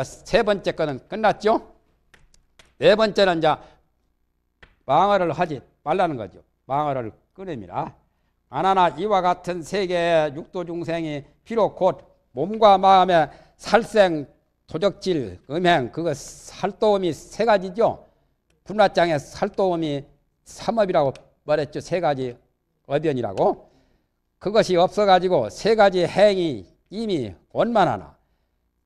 이제 세 번째 거는 끝났죠? 네 번째는 이제 망어를 하지 말라는 거죠. 망어를 끊음이라. 바나나 이와 같은 세계의 육도 중생이 비록 곧 몸과 마음의 살생, 도적질, 음행, 그거 살도음이 세 가지죠. 군라장의 살도음이 삼업이라고 말했죠. 세 가지 어변이라고. 그것이 없어가지고 세 가지 행이 이미 원만하나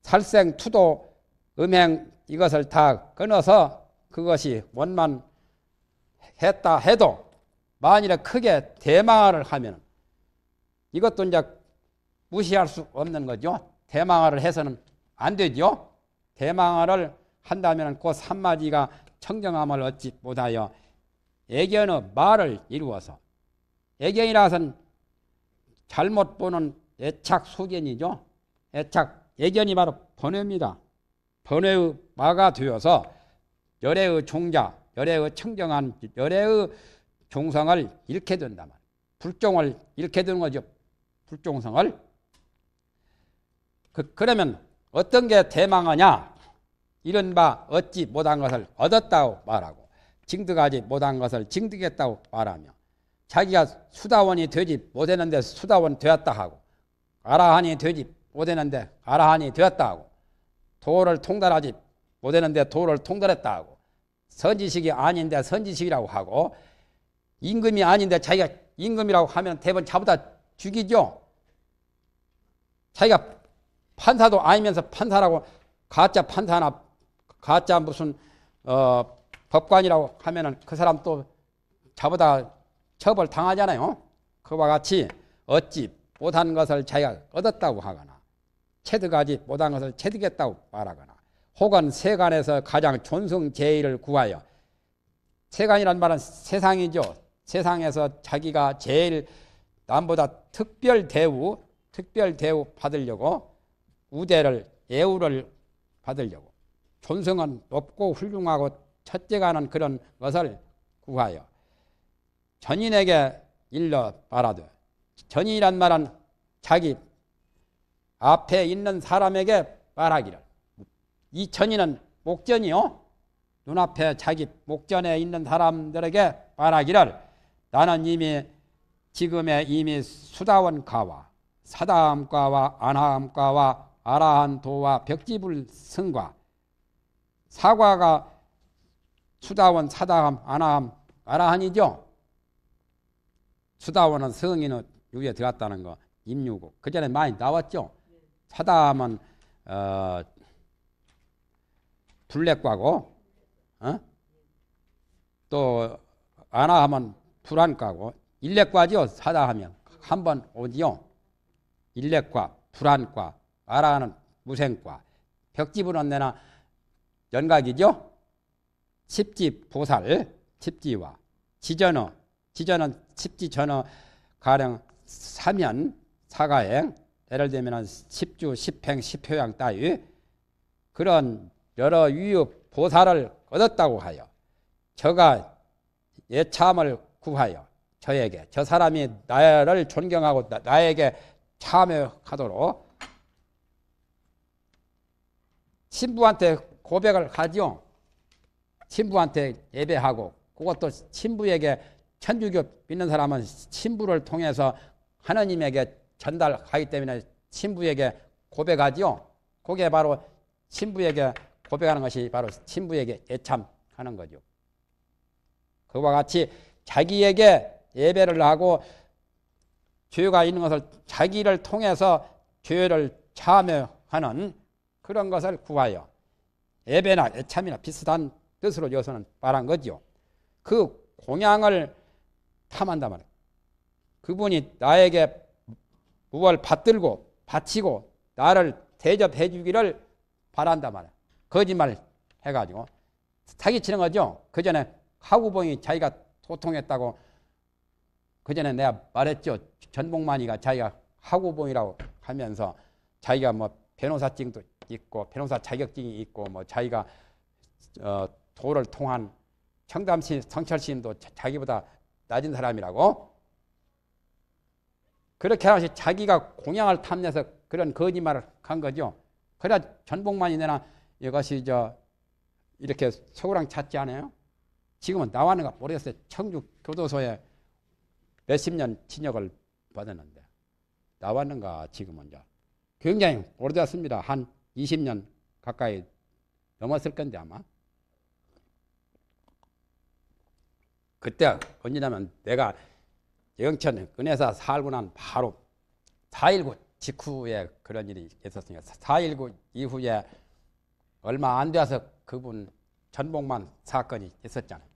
살생, 투도, 음행 이것을 다 끊어서 그것이 원만 했다 해도 만일에 크게 대망화를 하면 이것도 이제 무시할 수 없는 거죠. 대망화를 해서는 안 되죠. 대망화를 한다면 곧한마디가 그 청정함을 얻지 못하여 애견의 말을 이루어서 애견이라선 잘못 보는 애착 소견이죠. 애착 예견이 바로 번뇌입니다. 번뇌의 마가 되어서 열애의 종자, 열애의 청정한 열애의 종성을 잃게 된다 말. 불종을 잃게 되는 거죠. 불종성을. 그, 그러면 어떤 게 대망하냐? 이른바 얻지 못한 것을 얻었다고 말하고 징득하지 못한 것을 징득했다고 말하며 자기가 수다원이 되지 못했는데 수다원 되었다 하고 아라한이 되지 못했는데 아라한이 되었다 하고 도를 통달하지 못했는데 도를 통달했다 하고 선지식이 아닌데 선지식이라고 하고 임금이 아닌데 자기가 임금이라고 하면 대번 자보다 죽이죠. 자기가 판사도 아니면서 판사라고 가짜 판사나 가짜 무슨 어, 법관이라고 하면은 그 사람 또 자보다 처벌 당하잖아요. 그와 같이 어찌 못한 것을 자기가 얻었다고 하거나 체득하지 못한 것을 체득했다고 말하거나 혹은 세간에서 가장 존승 제의를 구하여 세간이란 말은 세상이죠. 세상에서 자기가 제일 남보다 특별 대우, 특별 대우 받으려고 우대를, 예우를 받으려고 존성은 높고 훌륭하고 첫째가는 그런 것을 구하여 전인에게 일러 말라되 전인이란 말은 자기 앞에 있는 사람에게 말하기를 이 천이는 목전이요 눈앞에 자기 목전에 있는 사람들에게 말하기를 나는 이미 지금의 이미 수다원과와 사다함과와 아나함과와 아라한도와 벽지불승과 사과가 수다원, 사다함, 아나함, 아라한이죠. 수다원은 성인의 유에 들어갔다는 거 임유고 그 전에 많이 나왔죠. 사다 하면 어, 불내과고 어? 또아나 하면 불안과고 일렉과지요 사다 하면 한 번 오지요 일렉과 불안과 아라는 하 무생과 벽집은 언제나 연각이죠 칩지 보살 칩지와 지전어 지전은 칩지 전어 가령 사면 사가행 예를 들면 10주, 10행, 10효양 따위 그런 여러 위협 보살을 얻었다고 하여 저가 예참을 구하여 저에게 저 사람이 나를 존경하고 나, 에게 참여하도록 신부한테 고백을 하지요. 신부한테 예배하고 그것도 신부에게 천주교 믿는 사람은 신부를 통해서 하나님에게 전달하기 때문에 신부에게 고백하지요. 그게 바로 신부에게 고백하는 것이 바로 신부에게 예참하는 거죠. 그와 같이 자기에게 예배를 하고 죄가 있는 것을 자기를 통해서 죄를 참여하는 그런 것을 구하여 예배나 예참이나 비슷한 뜻으로 여기서는 말한 거죠. 그 공양을 탐한다 말이에요. 그분이 나에게 무얼 받들고 바치고 나를 대접해 주기를 바란다 말이야. 거짓말 해가지고 사기치는 거죠. 그 전에 하구봉이 자기가 소통했다고 그 전에 내가 말했죠. 전복만이가 자기가 하구봉이라고 하면서 자기가 뭐 변호사증도 있고 변호사 자격증이 있고 뭐 자기가 어, 도를 통한 청담신 성철신도 자기보다 낮은 사람이라고 그렇게 하시 자기가 공양을 탐내서 그런 거짓말을 한 거죠. 그래야 전복만이 내나 이것이 저 이렇게 서구랑 찾지 않아요? 지금은 나왔는가 모르겠어요. 청주 교도소에 몇십 년 징역을 받았는데 나왔는가 지금은 이 굉장히 오래됐습니다. 한 20년 가까이 넘었을 건데 아마 그때 언제냐면 내가 영천 은혜사 살고 난 바로 4.19 직후에 그런 일이 있었습니다. 4.19 이후에 얼마 안 돼서 그분 전복만 사건이 있었잖아요.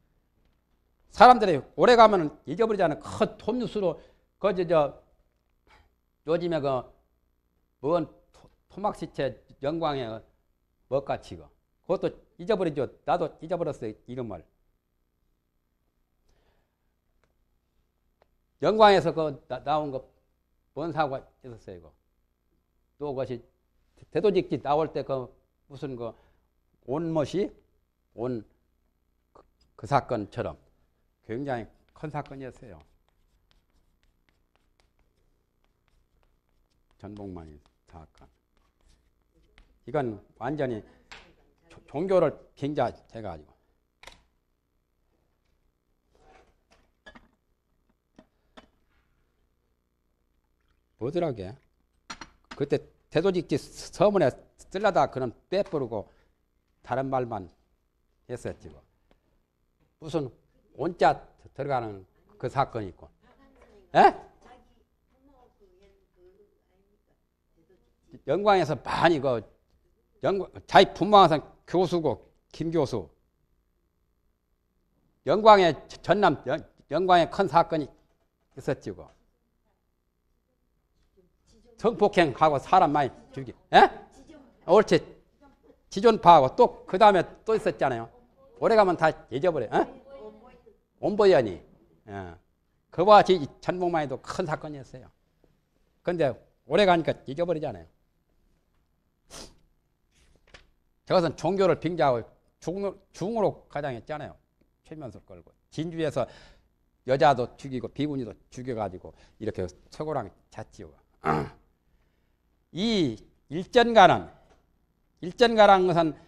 사람들이 오래 가면 잊어버리지 않은 큰 톱뉴스로 그저 저 요즘에 그뭔 토막시체 영광에 뭐같이그 그것도 잊어버리죠. 나도 잊어버렸어요 이런 말. 영광에서 그 나, 온거뭔 사고가 있었어요, 이거. 또 그것이 대도직기 나올 때 그 무슨 그 온못이 온그 그 사건처럼 굉장히 큰 사건이었어요. 전복만이 사건. 이건 완전히 조, 종교를 굉장히 해가지고. 뭐드라게 그때 태도직지 서문에 쓰려다 그는 빼버리고 다른 말만 했었지 뭐. 무슨 온자 들어가는 그 사건이 있고 에? 예? 영광에서 많이 그 영광 자기 분망상 교수고 김 교수 영광의 전남 영, 광의큰 사건이 있었지 뭐. 성폭행하고 사람 많이 죽이. 예? 옳지. 지존파하고 또 그 다음에 또 있었잖아요. 오래가면 다 잊어버려. 예? 온보연이. 예. 그와 같이 전복만 해도 큰 사건이었어요. 근데 오래가니까 잊어버리잖아요. 저것은 종교를 빙자하고 중으로, 가장했잖아요. 최면술 걸고. 진주에서 여자도 죽이고 비구니도 죽여가지고 이렇게 최고랑 잤지요. 이 일전가는 일전가라는 것은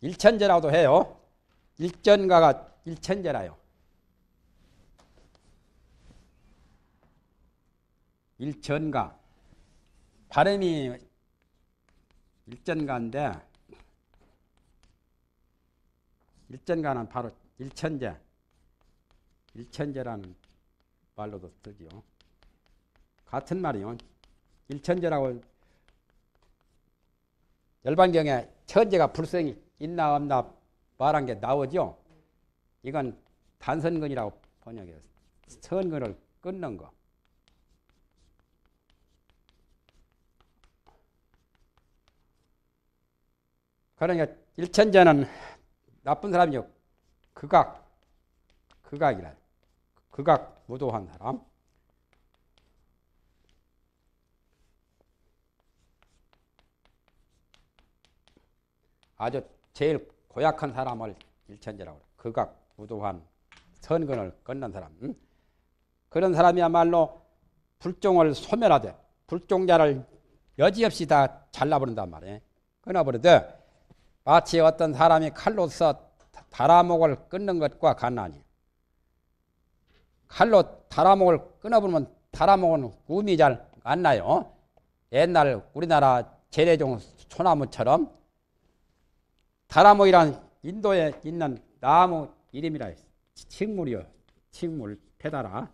일천재라고도 해요. 일전가가 일천재라요. 일천가 발음이 일전가인데 일전가는 바로 일천재 일천재라는 말로도 쓰지요. 같은 말이요. 일천전하고 열반경에 천재가 불성이 있나 없나 말한 게 나오죠. 이건 단선근이라고 번역해요. 선근을 끊는 거. 그러니까 일천자는 나쁜 사람이요. 극악, 극악이라. 극악 무도한 사람. 아주 제일 고약한 사람을 일천재라고 그래. 극악, 무도한, 선근을 끊는 사람. 응? 그런 사람이야말로 불종을 소멸하되 불종자를 여지없이 다 잘라버린단 말이에요. 끊어버리되 마치 어떤 사람이 칼로서 다라목을 끊는 것과 같나니 칼로 다라목을 끊어버리면 다라목은 꿈이 잘 안 나요. 옛날 우리나라 재래종 소나무처럼 다라모이란 인도에 있는 나무 이름이라 했 식물이요. 식물 페다라.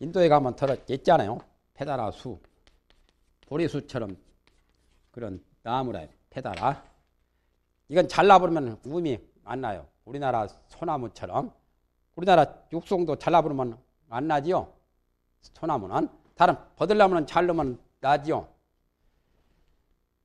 인도에 가면 들어 있잖아요. 페다라 수. 보리수처럼 그런 나무라 페다라. 이건 잘라버리면 우음이 안 나요. 우리나라 소나무처럼. 우리나라 육송도 잘라버리면 안 나지요. 소나무는. 다른 버들나무는 잘르면 나지요.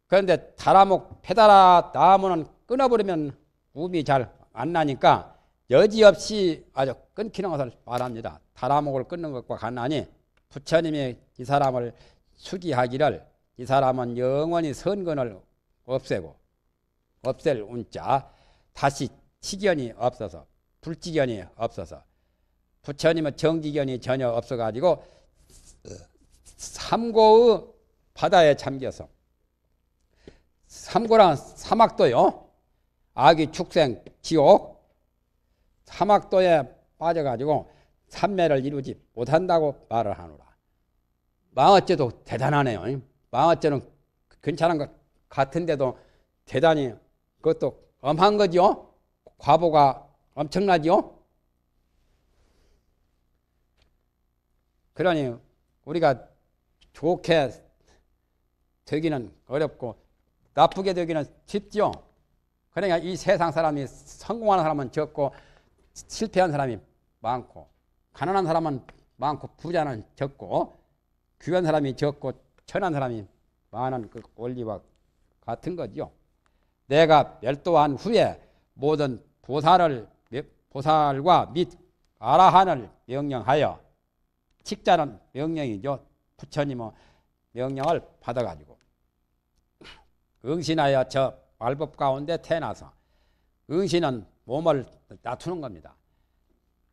그런데 다라목 페다라 나무는 끊어버리면 움이 잘 안 나니까 여지없이 아주 끊기는 것을 말합니다. 다라목을 끊는 것과 같나니 부처님이 이 사람을 수기하기를 이 사람은 영원히 선근을 없애고 없앨 운자 다시 치견이 없어서 불지견이 없어서 부처님은 정지견이 전혀 없어가지고 삼고의 바다에 잠겨서 삼고란 사막도요. 아기 축생 지옥 사막도에 빠져가지고 삼매를 이루지 못한다고 말을 하노라. 망어째도 대단하네요. 망어째는 괜찮은 것 같은데도 대단히 그것도 엄한 거지요. 과보가 엄청나지요. 그러니 우리가 좋게 되기는 어렵고 나쁘게 되기는 쉽죠. 그러니까 이 세상 사람이 성공하는 사람은 적고 실패한 사람이 많고 가난한 사람은 많고 부자는 적고 귀한 사람이 적고 천한 사람이 많은 그 원리와 같은 거죠. 내가 멸도한 후에 모든 보살을 보살과 및 아라한을 명령하여 직자는 명령이죠. 부처님의 명령을 받아가지고 응신하여 저 말법 가운데 태어나서 응신은 몸을 낮투는 겁니다.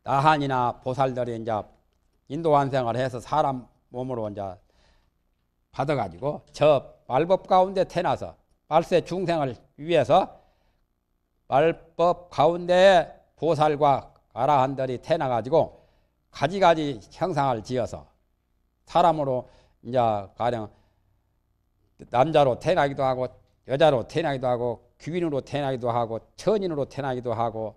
나한이나 보살들이 이제 인도환생을 해서 사람 몸으로 이제 받아가지고 저 말법 가운데 태어나서 말세 중생을 위해서 말법 가운데 보살과 아라한들이 태어나가지고 가지가지 형상을 지어서 사람으로 이제 가령 남자로 태어나기도 하고 여자로 태어나기도 하고 귀인으로 태어나기도 하고 천인으로 태어나기도 하고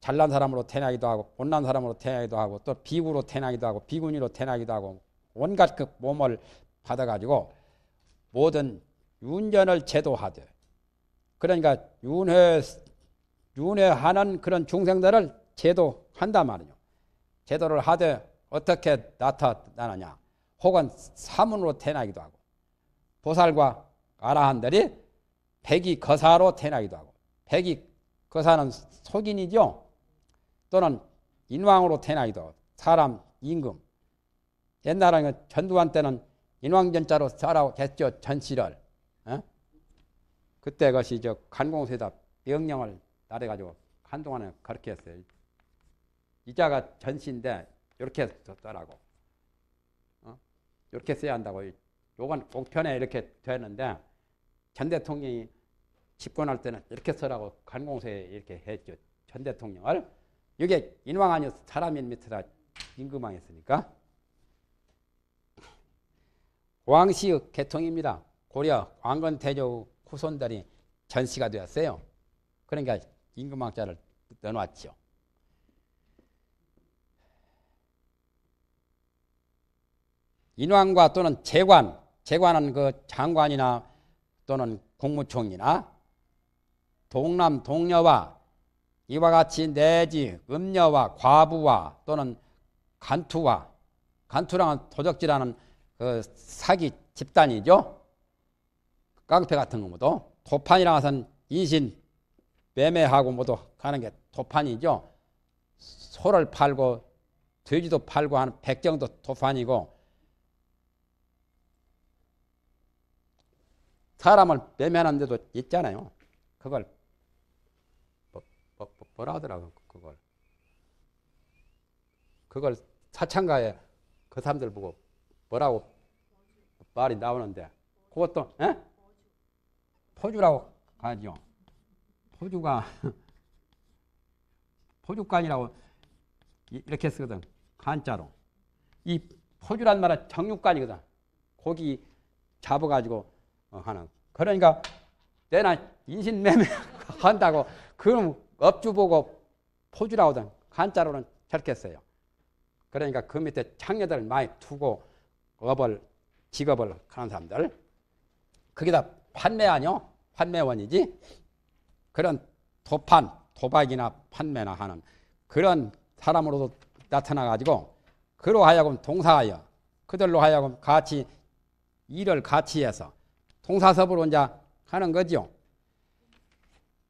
잘난 사람으로 태어나기도 하고 못난 사람으로 태어나기도 하고 또 비구로 태어나기도 하고 비구니로 태어나기도 하고 온갖 그 몸을 받아가지고 모든 윤전을 제도하되 그러니까 윤회 윤회하는 그런 중생들을 제도한단 말이에요. 제도를 하되 어떻게 나타나느냐 혹은 사문으로 태어나기도 하고 보살과 아라한들이 백이 거사로 태어나기도 하고 백이 거사는 속인이죠 또는 인왕으로 태어나기도 하고 사람 임금 옛날에는 그 전두환 때는 인왕전자로 써라고 했죠 전시를 어? 그때 그 것이 저 관공서에다 명령을 따래가지고 한동안은 그렇게 했어요 이자가 전시인데 이렇게 썼더라고. 어? 이렇게 써야 한다고. 요건 목편에 이렇게 되는데 전 대통령이 집권할 때는 이렇게 써라고 관공서에 이렇게 했죠. 전 대통령을. 이게 인왕 아니어 사람인 밑에다 임금왕 했으니까. 왕시 계통입니다. 고려 왕건 대조 후손들이 전시가 되었어요. 그러니까 임금왕자를 넣어놨죠. 인왕과 또는 재관, 재관은 그 장관이나 또는 국무총리나 동남 동녀와 이와 같이 내지 음녀와 과부와 또는 간투와 간투랑은 도적질하는 그 사기 집단이죠. 깡패 같은 경우도 도판이라 하선 인신 매매하고 모두 가는 게 도판이죠. 소를 팔고 돼지도 팔고 하는 백정도 도판이고 사람을 빼면한 데도 있잖아요. 그걸 뭐, 뭐, 뭐, 뭐라 하더라고 그걸 그걸 사창가에 그 사람들 보고 뭐라고 말이 나오는데 그것도 에? 예? 포주라고 가죠. 포주가 포주간이라고 이렇게 쓰거든. 한자로. 이 포주란 말은 정육간이거든. 고기 잡아가지고 하는. 그러니까 내나 인신매매 한다고 그럼 업주 보고 포주라고 하든 한자로는 저렇게 써요. 그러니까 그 밑에 창녀들을 많이 두고 업을 직업을 하는 사람들 거기다 판매 아니요? 판매원이지 그런 도판, 도박이나 판매나 하는 그런 사람으로도 나타나가지고 그로 하여금 동사하여 그들로 하여금 같이 일을 같이 해서 통사섭으로 이제 하는 거죠.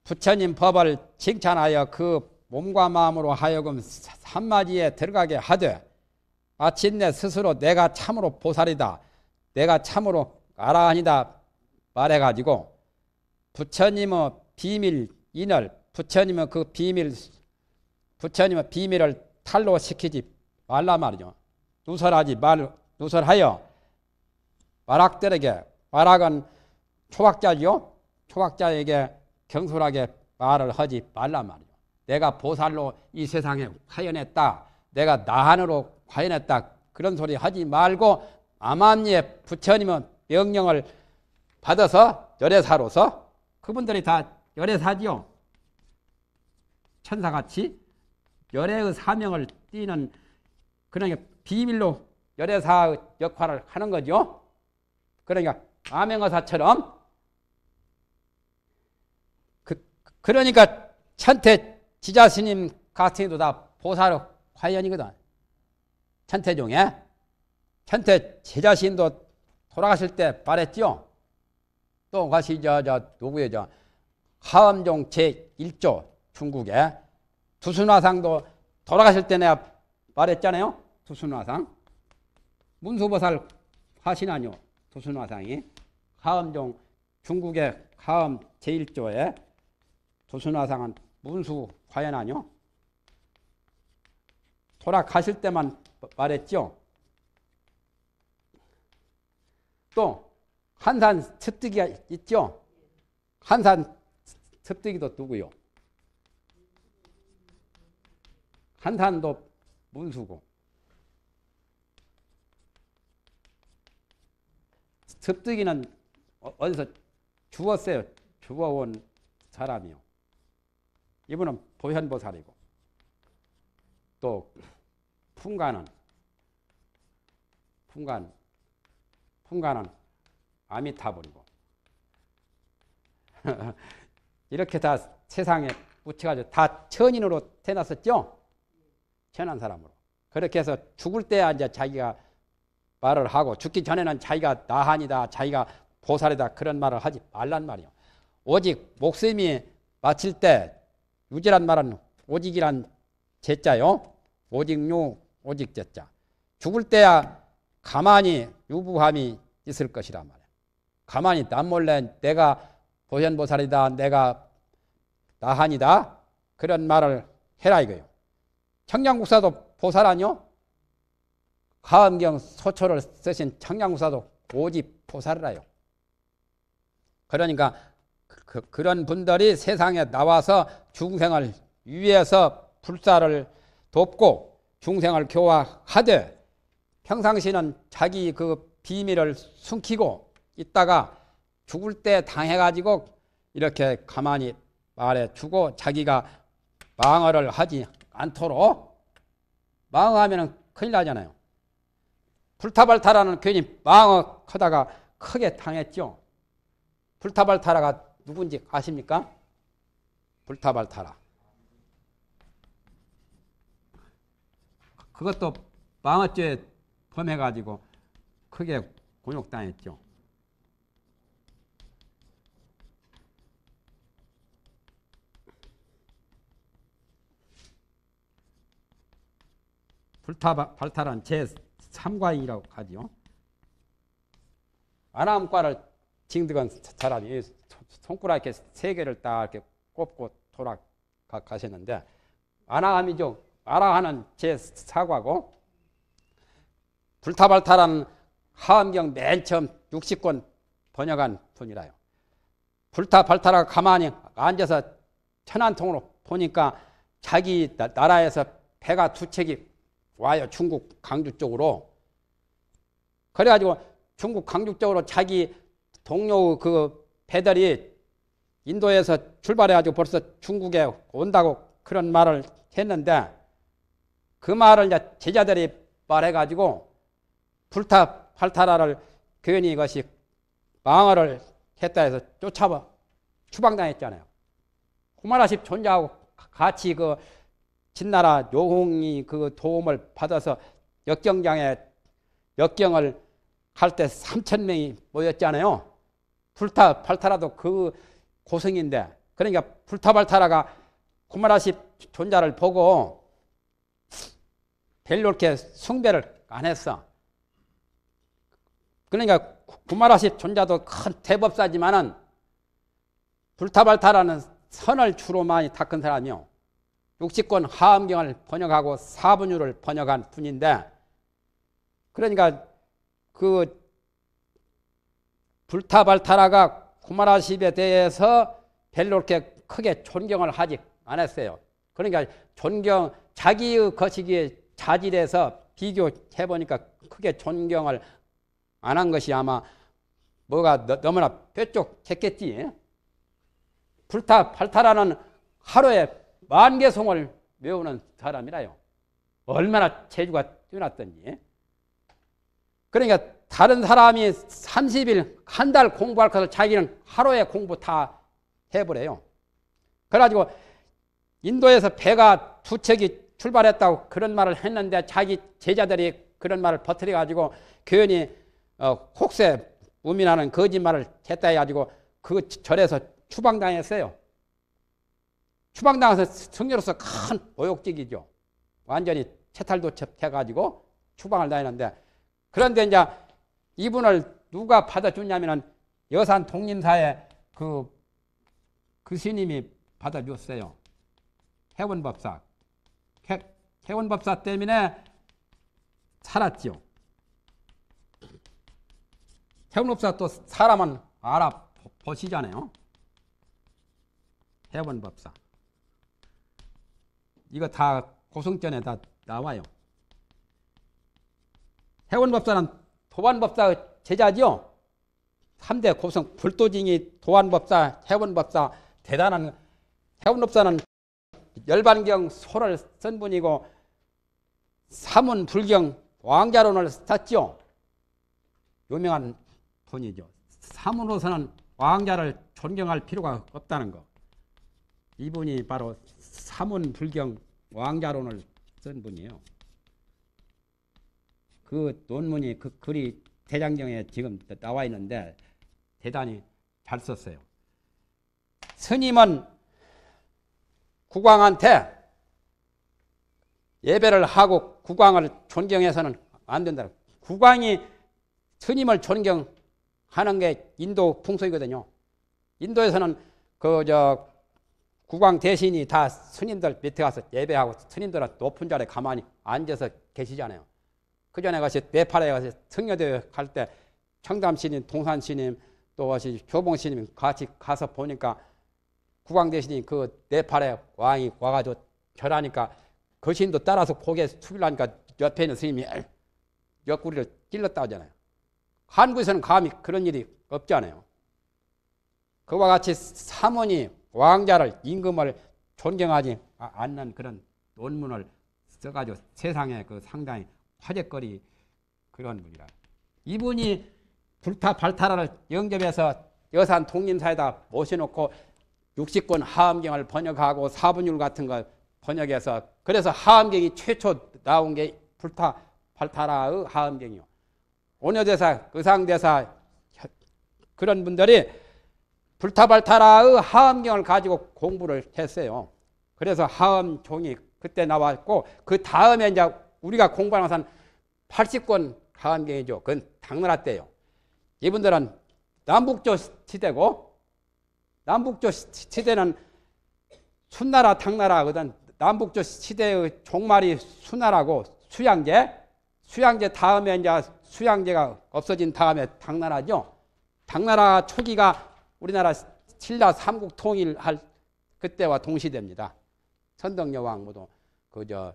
부처님 법을 칭찬하여 그 몸과 마음으로 하여금 한마디에 들어가게 하되 마침내 스스로 내가 참으로 보살이다. 내가 참으로 아하니다 말해가지고 부처님의 비밀 인을 부처님의 그 비밀 부처님의 비밀을 탈로시키지 말라 말이죠. 누설하지 말 누설하여 마락들에게 바락은 초박자죠 초학자에게 경솔하게 말을 하지 말란 말이요. 내가 보살로 이 세상에 화연했다. 내가 나한으로 화연했다. 그런 소리 하지 말고 암암리의 부처님은 명령을 받아서 열애사로서 그분들이 다 열애사지요. 천사같이 열애의 사명을 띠는 그러니 비밀로 열애사의 역할을 하는 거죠. 그러니까 암행어사처럼 그, 그러니까 천태 지자스님 같은 이도 다 보사로 관련이거든 천태종에 천태 제자신도 돌아가실 때말했지또 같이 저, 저, 누구의 저, 하암종 제1조 중국에 두순화상도 돌아가실 때 내가 말했잖아요. 두순화상. 문수보살 하시나요. 두순화상이. 하암종 중국의 하암 제1조에 조순화상은 문수 과연 아니요? 돌아가실 때만 말했죠. 또 한산 습득이 있죠. 한산 습득이도 누구요? 한산도 문수고 습득이는 어, 어디서 주웠어요. 주워온 사람이요. 이분은 보현보살이고 또 풍간은 풍간 풍간은 아미타불이고 이렇게 다 세상에 붙여가지고 다 천인으로 태어났었죠. 천한 사람으로. 그렇게 해서 죽을 때야 이제 자기가 말을 하고 죽기 전에는 자기가 나한이다, 자기가 보살이다 그런 말을 하지 말란 말이요. 오직 목숨이 마칠 때 유지란 말은 오직이란 제자요. 오직유 오직 제자. 죽을 때야 가만히 유부함이 있을 것이란 말이야. 가만히 남 몰래 내가 보현보살이다 내가 나한이다 그런 말을 해라 이거요. 청량국사도 보살 아니요? 가암경 소초를 쓰신 청량국사도 오직 보살이라요. 그러니까 그, 그, 그런 분들이 세상에 나와서 중생을 위해서 불사를 돕고 중생을 교화하되 평상시는 자기 그 비밀을 숨기고 있다가 죽을 때 당해가지고 이렇게 가만히 말해주고 자기가 망어를 하지 않도록 망어하면 큰일 나잖아요. 불타발타라는 괜히 망어 하다가 크게 당했죠. 불타발타라가 누군지 아십니까? 불타발타라. 그것도 방어죄 범해가지고 크게 곤욕당했죠. 불타발타란 제3과인이라고 하지 아나과를 징득은 잘하니 손가락 이렇게 세 개를 딱 이렇게 꼽고 돌아가셨는데 아나함이죠. 아라하는 제 사과고 불타발타라 하암경 맨 처음 60권 번역한 분이라요. 불타발타라 가만히 앉아서 천안통으로 보니까 자기 나라에서 배가 두 척이 와요. 중국 강주 쪽으로. 그래가지고 중국 강주 쪽으로 자기 동료 그배들이 인도에서 출발해가지고 벌써 중국에 온다고 그런 말을 했는데 그 말을 이제 제자들이 말해가지고 불타 팔타라를 괜히 이것이 망언를 했다 해서 쫓아와 추방당했잖아요. 호마라십 존재하고 같이 그 진나라 요홍이 그 도움을 받아서 역경장에 역경을 할 때 3천 명이 모였잖아요. 불타 발타라도 그 고생인데 그러니까 불타 발타라가 구마라시 존자를 보고 별로 이렇게 숭배를 안 했어. 그러니까 구마라시 존자도 큰 대법사지만은 불타발타라는 선을 주로 많이 닦은 사람이요. 육0권 하암경을 번역하고 사분유를 번역한 분인데 그러니까 그 불타발타라가 쿠마라십에 대해서 별로 이렇게 크게 존경을 하지 않았어요. 그러니까 존경, 자기의 거시기에 자질에서 비교해보니까 크게 존경을 안 한 것이 아마 뭐가 너, 무나 뾰족했겠지. 불타, 발타라는 하루에 만 개송을 외우는 사람이라요. 얼마나 재주가 뛰어났던지. 그러니까 다른 사람이 30일, 한 달 공부할 것을 자기는 하루에 공부 다 해버려요. 그래가지고 인도에서 배가 두 척이 출발했다고 그런 말을 했는데 자기 제자들이 그런 말을 퍼뜨려가지고 교연이 어, 혹세 우민하는 거짓말을 했다 해가지고 그 절에서 추방당했어요. 추방당해서 승려로서 큰모욕적이죠 완전히 채탈도 첩해가지고 추방을 다니는데 그런데 이제 이분을 누가 받아줬냐면은 여산 통림사에 그, 그 스님이 받아줬어요. 해원법사. 해, 해원법사 때문에 살았지 해원법사 또 사람은 알아보시잖아요. 해원법사. 이거 다 고성전에 다 나와요. 해원법사는 도반법사 제자지요. 3대 고성 불도징이 도환법사, 해원법사 대단한 해원법사는 열반경 소를 쓴 분이고 삼은 불경 왕자론을 썼죠. 유명한 분이죠. 삼으로서는 왕자를 존경할 필요가 없다는 거. 이분이 바로 삼은 불경 왕자론을 쓴 분이에요. 그 논문이 그 글이 대장경에 지금 나와 있는데 대단히 잘 썼어요. 스님은 국왕한테 예배를 하고 국왕을 존경해서는 안 된다. 국왕이 스님을 존경하는 게 인도 풍속이거든요. 인도에서는 그저 국왕 대신이 다 스님들 밑에 가서 예배하고 스님들은 높은 자리에 가만히 앉아서 계시잖아요. 그 전에 가서 네팔에 가서 성녀대회 갈때 청담 스님, 동산 스님, 또 같이 교봉 스님 같이 가서 보니까 국왕 대신이 그 네팔에 왕이 와가지고 절하니까 거신도 그 따라서 고개 숙이려니까 옆에 있는 스님이 옆구리를 찔렀다 하잖아요. 한국에서는 감히 그런 일이 없잖아요. 그와 같이 사모니 왕자를 임금을 존경하지 않는 그런 논문을 써가지고 세상에 그 상당히 화제거리 그런 분이라. 이분이 불타 발타라를 영접해서 여산 통림사에다 모셔놓고 60권 하암경을 번역하고 사분율 같은 걸 번역해서 그래서 하암경이 최초 나온 게 불타 발타라의 하암경이요. 오녀대사, 의상대사 그런 분들이 불타발타라의 하암경을 가지고 공부를 했어요. 그래서 하암종이 그때 나왔고 그 다음에 이제 우리가 공부하는 것은 80권 가한경이죠 그건 당나라 때요. 이분들은 남북조 시대고 남북조 시대는 순나라 당나라거든. 남북조 시대의 종말이 수나라고 수양제 수양제 다음에 이제 수양제가 없어진 다음에 당나라죠. 당나라 초기가 우리나라 신라 삼국 통일할 그때와 동시대니다 선덕여왕 뭐도 그저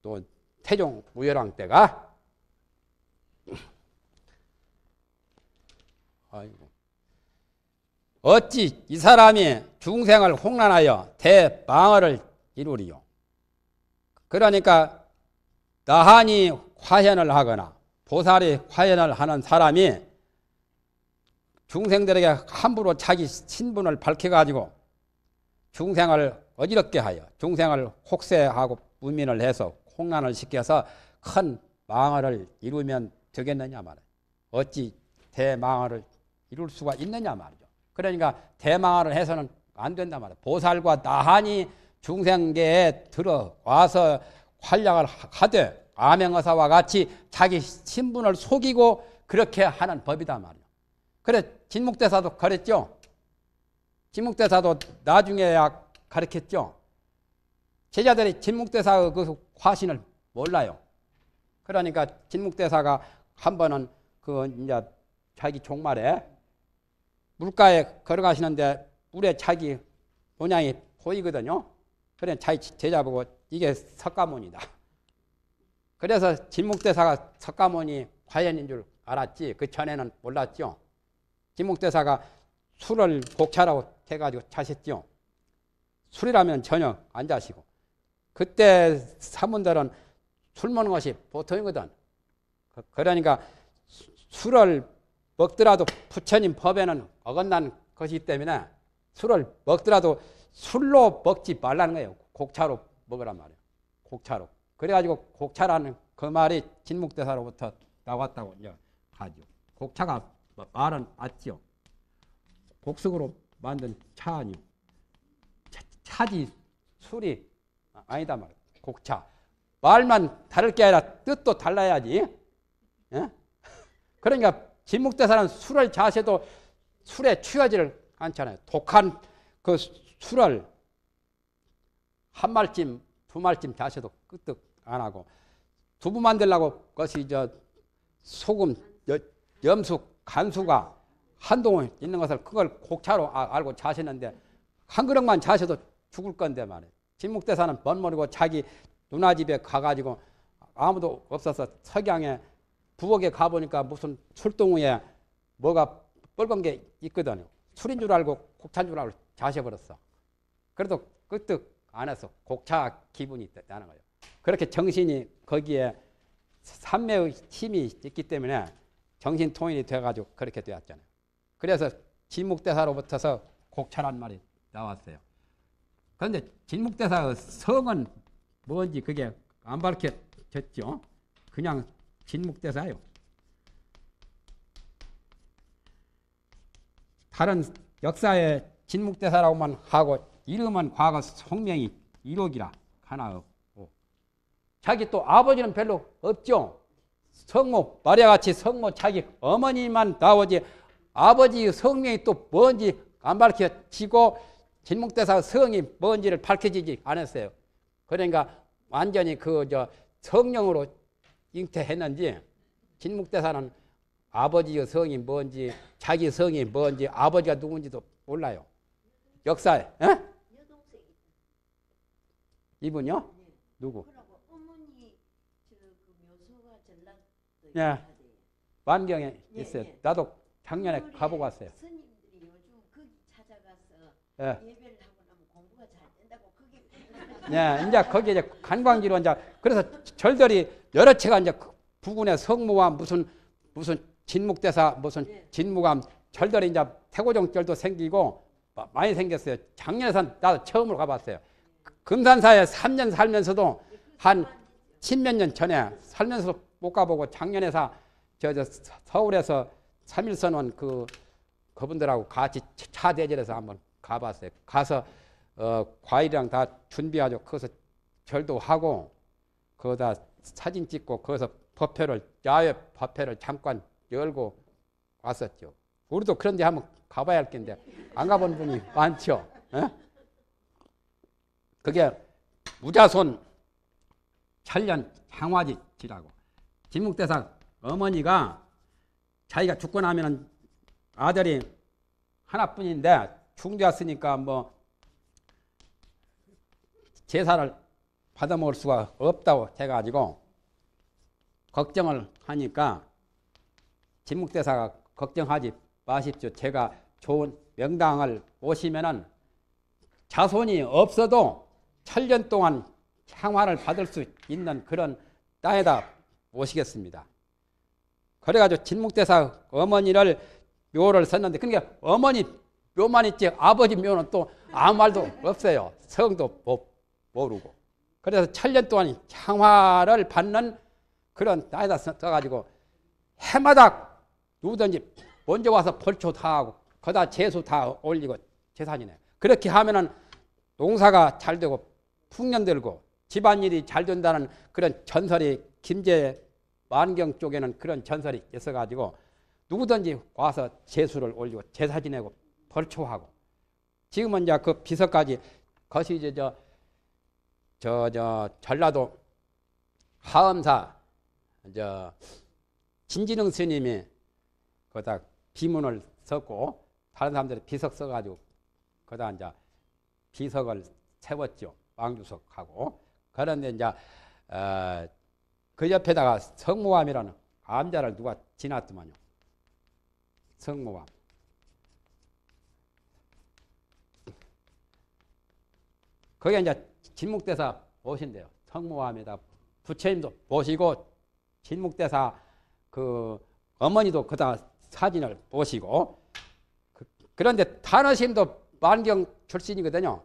또 태종 무열왕 때가 아이고. 어찌 이 사람이 중생을 홍란하여 대방어를 이루리요. 그러니까 나한이 화현을 하거나 보살이 화현을 하는 사람이 중생들에게 함부로 자기 신분을 밝혀가지고 중생을 어지럽게 하여 중생을 혹세하고 문민을 해서 혼란을 시켜서 큰 망화를 이루면 되겠느냐 말이에요. 어찌 대망화를 이룰 수가 있느냐 말이죠. 그러니까 대망화를 해서는 안 된다 말이에 보살과 나하니 중생계에 들어와서 활약을 하되 암행어사와 같이 자기 신분을 속이고 그렇게 하는 법이다 말이에 그래 진묵대사도 그랬죠. 진묵대사도 나중에야 가르쳤죠. 제자들이 진묵대사의 그 화신을 몰라요. 그러니까 진묵대사가 한 번은 그 이제 자기 종말에 물가에 걸어가시는데 물에 자기 모양이 보이거든요. 그래 자기 제자 보고 이게 석가모니다. 그래서 진묵대사가 석가모니 화연인 줄 알았지 그 전에는 몰랐죠. 진묵대사가 술을 복차라고 해가지고 자셨죠. 술이라면 저녁 안 자시고 그때 사문들은 술 먹는 것이 보통이거든. 그, 그러니까 술을 먹더라도 부처님 법에는 어긋난 것이기 때문에 술을 먹더라도 술로 먹지 말라는 거예요. 곡차로 먹으란 말이에요. 곡차로. 그래가지고 곡차라는 그 말이 진묵대사로부터 나왔다고 하죠. 곡차가 말은 맞죠. 곡석으로 만든 차 아니요. 차지 술이 아니다 말이야. 곡차. 말만 다를 게 아니라 뜻도 달라야지. 예? 그러니까 진묵대사는 술을 자세도 술에 취하지를 않잖아요. 독한 그 술을 한 말쯤, 두 말쯤 자세도 끄떡 안 하고 두부 만들라고 것이 저 소금, 여, 염수, 간수가 한동안 있는 것을 그걸 곡차로 아, 알고 자시는데 한 그릇만 자셔도 죽을 건데 말이에요. 진묵대사는 번머리고 자기 누나 집에 가가지고 아무도 없어서 석양에 부엌에 가보니까 무슨 술동우에 뭐가 뻘건 게 있거든요. 술인 줄 알고 곡차인 줄 알고 자셔버렸어. 그래도 끄떡 안 해서 곡차 기분이 있다는 거예요. 그렇게 정신이 거기에 삼매의 힘이 있기 때문에 정신 통일이 돼가지고 그렇게 되었잖아요. 그래서 진묵대사로부터서 곡차란 말이 나왔어요. 그런데 진묵대사의 성은 뭔지 그게 안 밝혀졌죠. 그냥 진묵대사요. 다른 역사에 진묵대사라고만 하고 이름은 과거 성명이 이록이라 하나 없고 자기 또 아버지는 별로 없죠. 성모 마리아 같이 성모 자기 어머니만 나오지 아버지 성명이 또 뭔지 안 밝혀지고 진목대사 성이 뭔지를 밝혀지지 않았어요. 그러니까 완전히 그저 성령으로 잉태했는지 진묵대사는 아버지의 성이 뭔지 자기 성이 뭔지 아버지가 누군지도 몰라요. 역사에. 에? 예? 이분요? 네. 누구? 그 예. 만경에 네, 있어요. 네. 나도 작년에 가보고 왔어요. 스님. 예. 예배를 하고 나면 공부가 잘 된다고 그게 예, 이제 거기 이제 관광지로 이제 그래서 절들이 여러 채가 이제 그 부근에 성모와 무슨 무슨 진묵대사 무슨 네. 진무감 절들이 이제 태고종절도 생기고 많이 생겼어요. 작년에선 나도 처음으로 가봤어요. 금산사에 3년 살면서도 한 십몇 년 전에 살면서도 못 가보고 작년에 사, 저, 저 서울에서 삼일선원 그, 그분들하고 같이 차대절에서 한번 가봤어요. 가서 어, 과일이랑 다 준비하죠. 거기서 절도 하고 거기다 사진 찍고 거기서 법회를 야외 법회를 잠깐 열고 왔었죠. 우리도 그런 데 한번 가봐야 할 텐데 안 가본 분이 많죠. 에? 예? 그게 무자손 천년 향화지라고 진묵대사 어머니가 자기가 죽고 나면은 아들이 하나뿐인데 풍자였으니까 뭐 제사를 받아 먹을 수가 없다고 해가지고 걱정을 하니까 진묵대사가 걱정하지 마십시오. 제가 좋은 명당을 오시면은 자손이 없어도 천년 동안 향화를 받을 수 있는 그런 땅에다 모시겠습니다. 그래가지고 진묵대사 어머니를 묘를 썼는데 그러니까 어머니 묘만 있지 아버지 묘는 또 아무 말도 없어요. 성도 모르고. 그래서 천년 동안 향화를 받는 그런 땅에다 써가지고 해마다 누구든지 먼저 와서 벌초 다 하고 거다 재수 다 올리고 재산이네. 그렇게 하면은 농사가 잘 되고 풍년 들고 집안일이 잘 된다는 그런 전설이 김제 만경 쪽에는 그런 전설이 있어가지고 누구든지 와서 재수를 올리고 제사 지내고 벌초하고 지금은 이제 그 비서까지 것이 이제 저 저저 전라도 하엄사 저 진진흥 스님이 거다 비문을 썼고 다른 사람들이 비석 써가지고 거다 이제 비석을 세웠죠 왕주석하고 그런데 이제 어, 그 옆에다가 성모암이라는 암자를 누가 지났더만요 성모암 거기에 이제 진묵대사 보신대요. 성모합니다. 부처님도 보시고 진묵대사 그 어머니도 그다 사진을 보시고 그, 그 런데 탄어신도 만경 출신이거든요.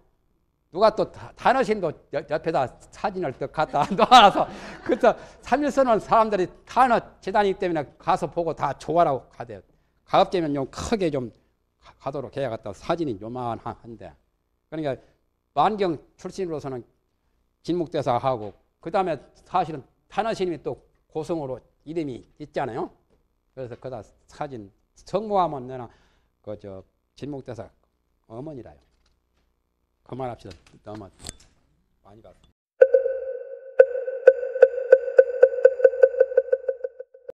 누가 또탄어신도 옆에다 사진을 또 갖다 아서 그래서 삼일선은 사람들이 탄어 재단이기 때문에 가서 보고 다 좋아라고 가대요. 가급적이면좀 크게 좀 가도록 해야겠다. 사진이 요만한데. 그러니까 만경 출신으로서는 진묵대사하고 그 다음에 사실은 하화신님이또 고성으로 이름이 있잖아요. 그래서 그다 사진 성모하면 내나 그저 진묵대사 어머니라요. 그만합시다. 너무 많이 봤어.